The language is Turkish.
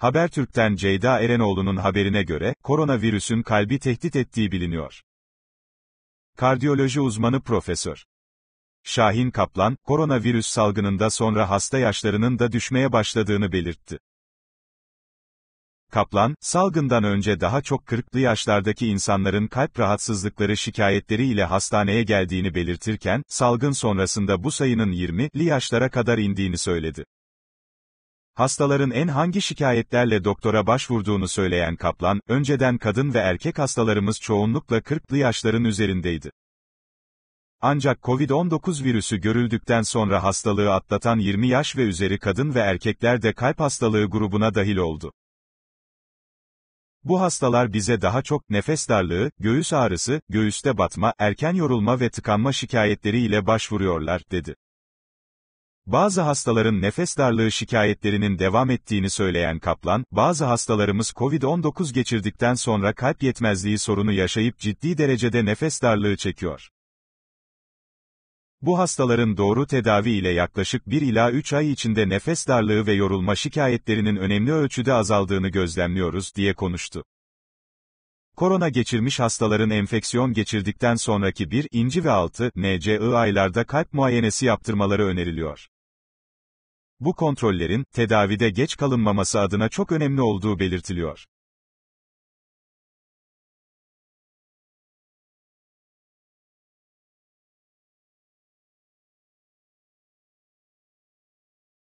Habertürk'ten Ceyda Erenoğlu'nun haberine göre, koronavirüsün kalbi tehdit ettiği biliniyor. Kardiyoloji uzmanı Profesör Şahin Kaplan, koronavirüs salgınında sonra hasta yaşlarının da düşmeye başladığını belirtti. Kaplan, salgından önce daha çok 40'lı yaşlardaki insanların kalp rahatsızlıkları şikayetleriyle hastaneye geldiğini belirtirken, salgın sonrasında bu sayının 20'li yaşlara kadar indiğini söyledi. Hastaların en hangi şikayetlerle doktora başvurduğunu söyleyen Kaplan, önceden kadın ve erkek hastalarımız çoğunlukla 40'lı yaşların üzerindeydi. Ancak COVID-19 virüsü görüldükten sonra hastalığı atlatan 20 yaş ve üzeri kadın ve erkekler de kalp hastalığı grubuna dahil oldu. Bu hastalar bize daha çok nefes darlığı, göğüs ağrısı, göğüste batma, erken yorulma ve tıkanma şikayetleriyle başvuruyorlar, dedi. Bazı hastaların nefes darlığı şikayetlerinin devam ettiğini söyleyen Kaplan, bazı hastalarımız COVID-19 geçirdikten sonra kalp yetmezliği sorunu yaşayıp ciddi derecede nefes darlığı çekiyor. Bu hastaların doğru tedavi ile yaklaşık 1 ila 3 ay içinde nefes darlığı ve yorulma şikayetlerinin önemli ölçüde azaldığını gözlemliyoruz, diye konuştu. Korona geçirmiş hastaların enfeksiyon geçirdikten sonraki 1, inci ve 6, NCI aylarda kalp muayenesi yaptırmaları öneriliyor. Bu kontrollerin, tedavide geç kalınmaması adına çok önemli olduğu belirtiliyor.